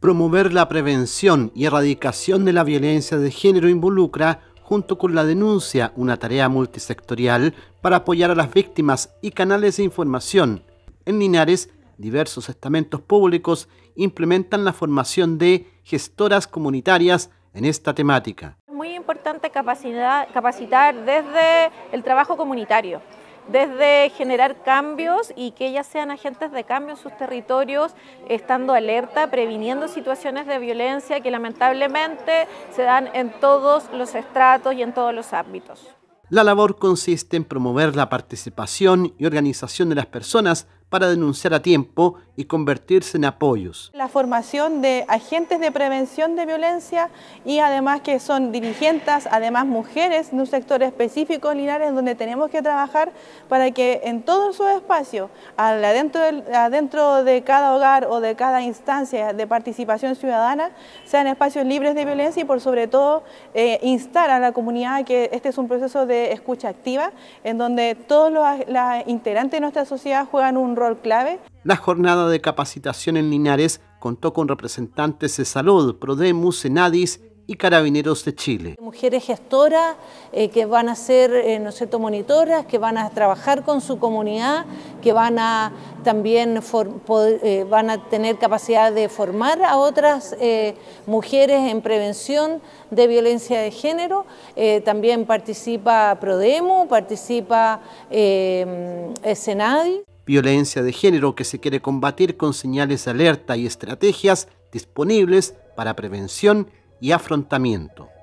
Promover la prevención y erradicación de la violencia de género involucra, junto con la denuncia, una tarea multisectorial para apoyar a las víctimas y canales de información. En Linares, diversos estamentos públicos implementan la formación de gestoras comunitarias en esta temática. Es muy importante capacitar desde el trabajo comunitario desde generar cambios y que ellas sean agentes de cambio en sus territorios, estando alerta, previniendo situaciones de violencia que lamentablemente se dan en todos los estratos y en todos los ámbitos. La labor consiste en promover la participación y organización de las personas para denunciar a tiempo y convertirse en apoyos. La formación de agentes de prevención de violencia y además que son dirigentes, además mujeres en un sector específico, en donde tenemos que trabajar para que en todos sus espacios, adentro, adentro de cada hogar o de cada instancia de participación ciudadana, sean espacios libres de violencia y por sobre todo eh, instar a la comunidad que este es un proceso de escucha activa, en donde todos los integrantes de nuestra sociedad juegan un rol clave. La jornada de capacitación en Linares contó con representantes de salud, PRODEMU, Senadis y Carabineros de Chile. Mujeres gestoras eh, que van a ser, eh, monitoras, que van a trabajar con su comunidad, que van a también eh, van a tener capacidad de formar a otras mujeres en prevención de violencia de género. también participa PRODEMU, participa Senadis violencia de género que se quiere combatir con señales de alerta y estrategias disponibles para prevención y afrontamiento.